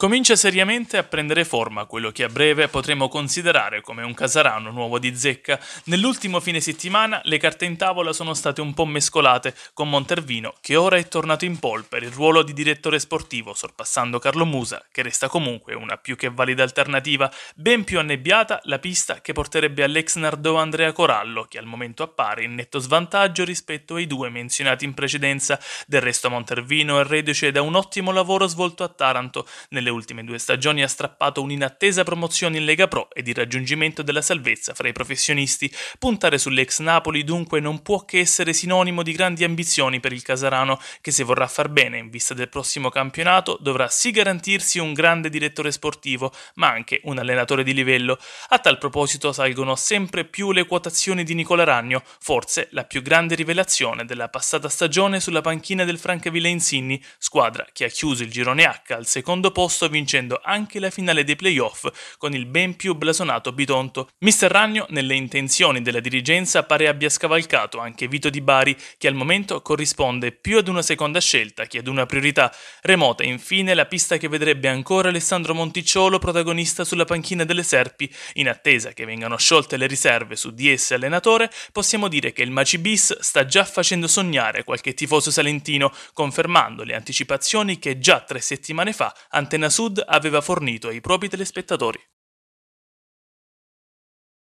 Comincia seriamente a prendere forma quello che a breve potremo considerare come un casarano nuovo di zecca. Nell'ultimo fine settimana le carte in tavola sono state un po' mescolate con Montervino che ora è tornato in pole per il ruolo di direttore sportivo sorpassando Carlo Musa che resta comunque una più che valida alternativa, ben più annebbiata la pista che porterebbe all'ex Nardò Andrea Corallo che al momento appare in netto svantaggio rispetto ai due menzionati in precedenza. Del resto Montervino è reduce da un ottimo lavoro svolto a Taranto nelle nelle ultime due stagioni ha strappato un'inattesa promozione in Lega Pro ed il raggiungimento della salvezza fra i professionisti. Puntare sull'ex Napoli dunque non può che essere sinonimo di grandi ambizioni per il Casarano, che se vorrà far bene in vista del prossimo campionato dovrà sì garantirsi un grande direttore sportivo, ma anche un allenatore di livello. A tal proposito salgono sempre più le quotazioni di Nicola Ragno, forse la più grande rivelazione della passata stagione sulla panchina del Francavilla Insigni, squadra che ha chiuso il girone H al secondo posto posto vincendo anche la finale dei playoff con il ben più blasonato Bitonto. Mister Ragno nelle intenzioni della dirigenza pare abbia scavalcato anche Vito Di Bari che al momento corrisponde più ad una seconda scelta che ad una priorità remota. Infine la pista che vedrebbe ancora Alessandro Monticciolo protagonista sulla panchina delle Serpi in attesa che vengano sciolte le riserve su di esse allenatore possiamo dire che il Macibis sta già facendo sognare qualche tifoso salentino confermando le anticipazioni che già tre settimane fa antenna Sud aveva fornito ai propri telespettatori.